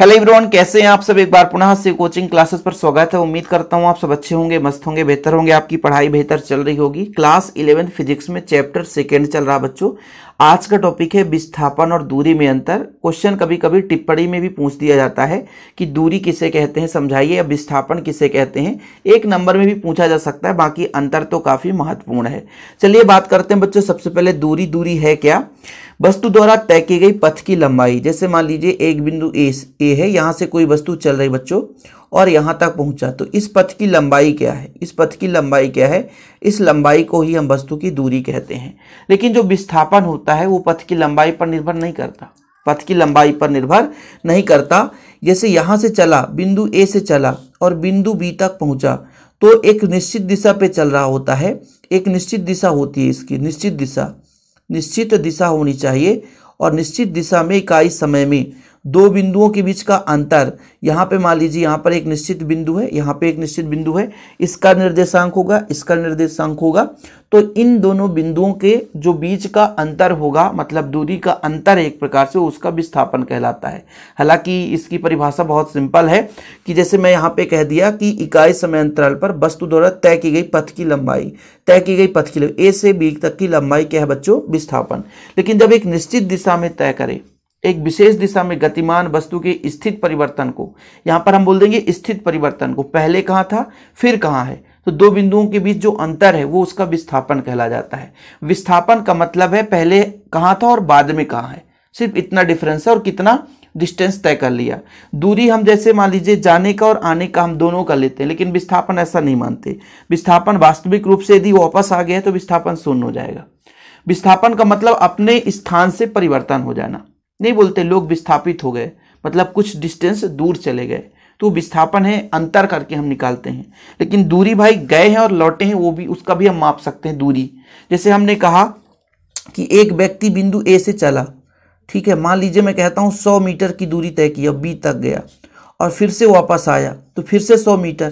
hello everyone कैसे हैं आप सब एक बार पुनः से कोचिंग क्लासेस पर स्वागत है उम्मीद करता हूं आप सब अच्छे होंगे मस्त होंगे बेहतर होंगे आपकी पढ़ाई बेहतर चल रही होगी क्लास इलेवेंथ फिजिक्स में चैप्टर सेकेंड चल रहा बच्चों आज का टॉपिक है विस्थापन और दूरी में अंतर क्वेश्चन कभी कभी टिप्पणी में भी पूछ दिया जाता है कि दूरी किसे कहते हैं समझाइए या विस्थापन किसे कहते हैं एक नंबर में भी पूछा जा सकता है बाकी अंतर तो काफ़ी महत्वपूर्ण है चलिए बात करते हैं बच्चों सबसे पहले दूरी दूरी है क्या वस्तु द्वारा तय की गई पथ की लंबाई जैसे मान लीजिए एक बिंदु ए ए है यहाँ से कोई वस्तु चल रही बच्चों और यहाँ तक पहुँचा तो इस पथ की लंबाई क्या है इस पथ की लंबाई क्या है इस लंबाई को ही हम वस्तु की दूरी कहते हैं लेकिन जो विस्थापन होता है वो पथ की लंबाई पर निर्भर नहीं करता पथ की लंबाई पर निर्भर नहीं करता जैसे यहाँ से चला बिंदु ए से चला और बिंदु बी तक पहुँचा तो एक निश्चित दिशा पे चल रहा होता है एक निश्चित दिशा होती है इसकी निश्चित दिशा निश्चित दिशा होनी चाहिए और निश्चित दिशा में इकाई समय में दो बिंदुओं के बीच का अंतर यहाँ पे मान लीजिए यहाँ पर एक निश्चित बिंदु है यहाँ पे एक निश्चित बिंदु है इसका निर्देशांक होगा इसका निर्देशांक होगा तो इन दोनों बिंदुओं के जो बीच का अंतर होगा मतलब दूरी का अंतर एक प्रकार से उसका विस्थापन कहलाता है हालांकि इसकी परिभाषा बहुत सिंपल है कि जैसे मैं यहाँ पे कह दिया कि इकाई समय अंतराल पर वस्तु द्वारा तय की गई पथ की लंबाई तय की गई पथ की लंबाई ए से बी तक की लंबाई क्या है बच्चों विस्थापन लेकिन जब एक निश्चित दिशा में तय करें एक विशेष दिशा में गतिमान वस्तु के स्थित परिवर्तन को यहां पर हम बोल देंगे स्थित परिवर्तन को पहले कहां था फिर कहां है तो दो बिंदुओं के बीच जो अंतर है वो उसका विस्थापन कहला जाता है विस्थापन का मतलब है पहले कहां था और बाद में कहां है सिर्फ इतना डिफरेंस है और कितना डिस्टेंस तय कर लिया दूरी हम जैसे मान लीजिए जाने का और आने का हम दोनों का लेते हैं लेकिन विस्थापन ऐसा नहीं मानते विस्थापन वास्तविक रूप से यदि वापस आ गया तो विस्थापन शून्य हो जाएगा विस्थापन का मतलब अपने स्थान से परिवर्तन हो जाना नहीं बोलते लोग विस्थापित हो गए मतलब कुछ डिस्टेंस दूर चले गए तो विस्थापन है अंतर करके हम निकालते हैं लेकिन दूरी भाई गए हैं और लौटे हैं वो भी उसका भी हम माप सकते हैं दूरी जैसे हमने कहा कि एक व्यक्ति बिंदु ए से चला ठीक है मान लीजिए मैं कहता हूँ सौ मीटर की दूरी तय की अब बी तक गया और फिर से वापस आया तो फिर से सौ मीटर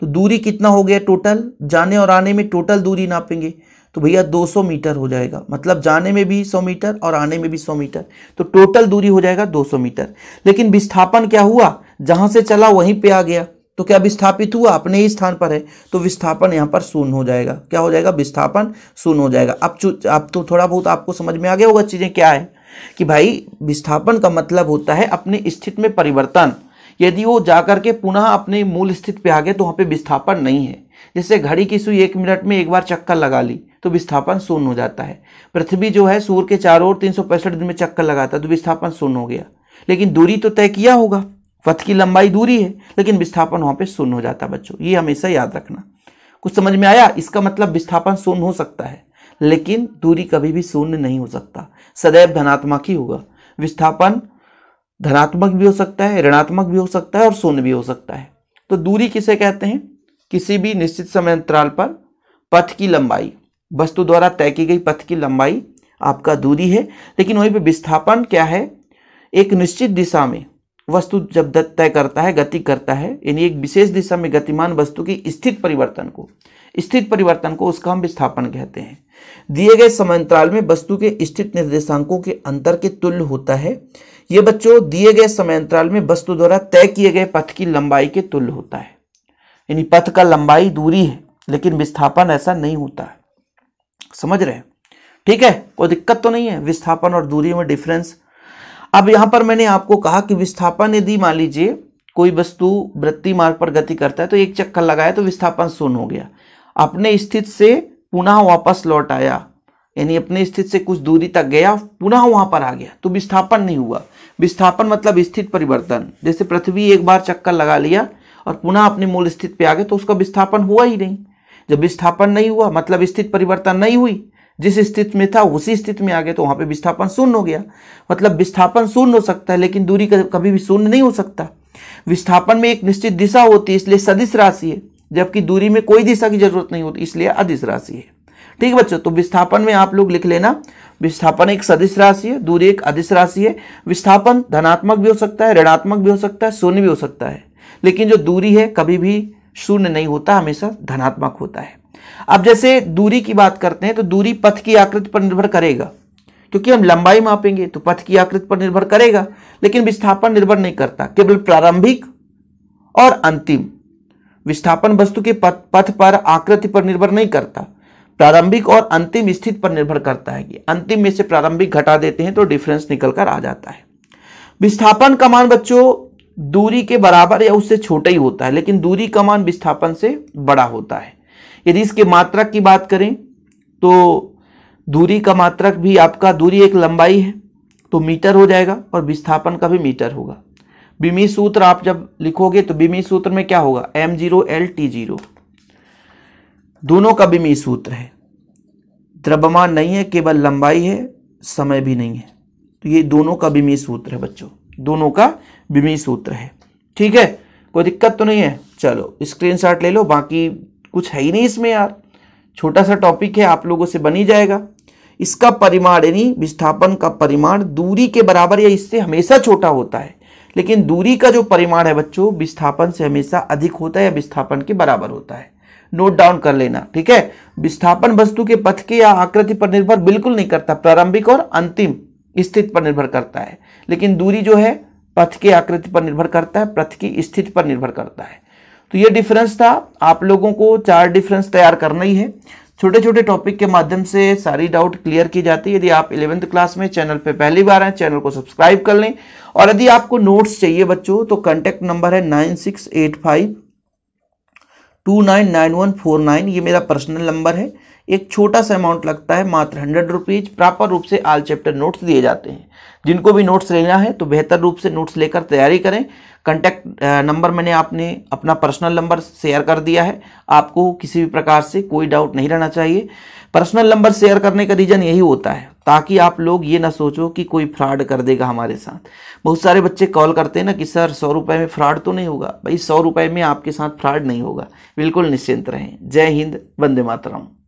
तो दूरी कितना हो गया टोटल जाने और आने में टोटल दूरी नापेंगे तो भैया 200 मीटर हो जाएगा मतलब जाने में भी 100 मीटर और आने में भी 100 मीटर तो टोटल दूरी हो जाएगा 200 मीटर लेकिन विस्थापन क्या हुआ जहां से चला वहीं पे आ गया तो क्या विस्थापित हुआ अपने ही स्थान पर है तो विस्थापन यहाँ पर शून्य हो जाएगा क्या हो जाएगा विस्थापन शून्य हो जाएगा अब अब तो थोड़ा बहुत आपको समझ में आ गया होगा चीज़ें क्या है कि भाई विस्थापन का मतलब होता है अपने स्थिति में परिवर्तन यदि वो जाकर के पुनः अपने मूल स्थिति पे आ गए तो वहाँ पे विस्थापन नहीं है जैसे घड़ी की सुई एक मिनट में एक बार चक्कर लगा ली तो विस्थापन शून्य हो जाता है पृथ्वी जो है सूर्य के चारों ओर तीन दिन में चक्कर लगाता है तो विस्थापन शून्य हो गया लेकिन दूरी तो तय किया होगा पथ की लंबाई दूरी है लेकिन विस्थापन वहां पे शून्य हो जाता है बच्चों ये हमेशा याद रखना कुछ समझ में आया इसका मतलब विस्थापन शून्य हो सकता है लेकिन दूरी कभी भी शून्य नहीं हो सकता सदैव धनात्मक ही होगा विस्थापन धनात्मक भी हो सकता है ऋणात्मक भी हो सकता है और शून्य भी हो सकता है तो दूरी किसे कहते हैं किसी भी निश्चित समय अंतराल पर पथ की लंबाई वस्तु द्वारा तय की गई पथ की लंबाई आपका दूरी है लेकिन वहीं पे विस्थापन क्या है एक निश्चित दिशा में वस्तु जब तय करता है गति करता है यानी एक विशेष दिशा में गतिमान वस्तु की स्थित परिवर्तन को स्थित परिवर्तन को उसका हम विस्थापन कहते हैं दिए गए समयांतराल में वस्तु के स्थित निर्देशांकों के अंतर के तुल्य होता है ये बच्चों दिए गए समयांतराल में वस्तु द्वारा तय किए गए पथ की लंबाई के तुल्य होता है यानी पथ का लंबाई दूरी है लेकिन विस्थापन ऐसा नहीं होता है समझ रहे हैं ठीक है कोई दिक्कत तो नहीं है विस्थापन और दूरी में डिफरेंस अब यहां पर मैंने आपको कहा कि विस्थापन यदि मान लीजिए कोई वस्तु वृत्ति मार्ग पर गति करता है तो एक चक्कर लगाया तो विस्थापन शून्य हो गया अपने स्थित से पुनः वापस लौट आया यानी अपने स्थित से कुछ दूरी तक गया पुनः वहां पर आ गया तो विस्थापन नहीं हुआ विस्थापन मतलब स्थित परिवर्तन जैसे पृथ्वी एक बार चक्कर लगा लिया और पुनः अपने मूल स्थित पे आ गए तो उसका विस्थापन हुआ ही नहीं जब विस्थापन नहीं हुआ मतलब स्थित परिवर्तन नहीं हुई जिस स्थिति में था उसी स्थिति में आ गया तो वहां पे विस्थापन शून्य हो गया मतलब विस्थापन शून्य हो सकता है लेकिन दूरी कभी भी शून्य नहीं हो सकता विस्थापन में एक निश्चित दिशा होती है इसलिए सदिश राशि है जबकि दूरी में कोई दिशा की जरूरत नहीं होती इसलिए अदिश राशि है ठीक है बच्चों तो विस्थापन में आप लोग लिख लेना विस्थापन एक सदिश राशि है दूरी एक अदिश राशि है विस्थापन धनात्मक भी हो सकता है ऋणात्मक भी हो सकता है शून्य भी हो सकता है लेकिन जो दूरी है कभी भी शून्य नहीं होता हमेशा धनात्मक होता है अब जैसे दूरी की बात करते हैं तो दूरी पथ की आकृति पर निर्भर करेगा क्योंकि हम लंबाई मापेंगे तो पथ की आकृति पर निर्भर करेगा लेकिन विस्थापन निर्भर नहीं करता केवल प्रारंभिक और अंतिम विस्थापन वस्तु के पथ पर आकृति पर निर्भर नहीं करता प्रारंभिक और अंतिम स्थिति पर निर्भर करता है कि अंतिम में से प्रारंभिक घटा देते हैं तो डिफरेंस निकल कर आ जाता है विस्थापन का मान बच्चों दूरी के बराबर या उससे छोटा ही होता है लेकिन दूरी का मान विस्थापन से बड़ा होता है यदि इसके मात्रक की बात करें तो दूरी का मात्रक भी आपका दूरी एक लंबाई है तो मीटर हो जाएगा और विस्थापन का भी मीटर होगा बीमी सूत्र आप जब लिखोगे तो बीमी सूत्र में क्या होगा M zero L T zero दोनों का बीमी सूत्र है द्रव्यमान नहीं है केवल लंबाई है समय भी नहीं है तो ये दोनों का बीमी सूत्र है बच्चों दोनों का विमी सूत्र है ठीक है कोई दिक्कत तो नहीं है चलो स्क्रीनशॉट ले लो बाकी कुछ है ही नहीं इसमें यार छोटा सा टॉपिक है आप लोगों से बनी जाएगा इसका परिमाण यानी विस्थापन का परिमाण दूरी के बराबर या इससे हमेशा छोटा होता है लेकिन दूरी का जो परिमाण है बच्चों विस्थापन से हमेशा अधिक होता है या विस्थापन के बराबर होता है नोट डाउन कर लेना ठीक है विस्थापन वस्तु के पथ के या आकृति पर निर्भर बिल्कुल नहीं करता प्रारंभिक और अंतिम स्थिति पर निर्भर करता है लेकिन दूरी जो है पथ की आकृति पर निर्भर करता है पथ की स्थिति पर निर्भर करता है तो ये डिफरेंस था आप लोगों को चार डिफरेंस तैयार करना ही है छोटे छोटे टॉपिक के माध्यम से सारी डाउट क्लियर की जाती है यदि आप इलेवेंथ क्लास में चैनल पे पहली बार हैं चैनल को सब्सक्राइब कर लें और यदि आपको नोट्स चाहिए बच्चों तो कॉन्टैक्ट नंबर है nine six eight five two nine nine one four nine ये मेरा पर्सनल नंबर है एक छोटा सा अमाउंट लगता है मात्र हंड्रेड रुपीज़ प्रॉपर रूप से आल चैप्टर नोट्स दिए जाते हैं जिनको भी नोट्स लेना है तो बेहतर रूप से नोट्स लेकर तैयारी करें कंटैक्ट नंबर मैंने आपने अपना पर्सनल नंबर शेयर कर दिया है आपको किसी भी प्रकार से कोई डाउट नहीं रहना चाहिए पर्सनल नंबर शेयर करने का रीज़न यही होता है ताकि आप लोग ये ना सोचो कि कोई फ्रॉड कर देगा हमारे साथ बहुत सारे बच्चे कॉल करते हैं ना कि सर सौ रुपये में फ्रॉड तो नहीं होगा भाई सौ रुपये में आपके साथ फ्रॉड नहीं होगा बिल्कुल निश्चिंत रहें जय हिंद वंदे मातरम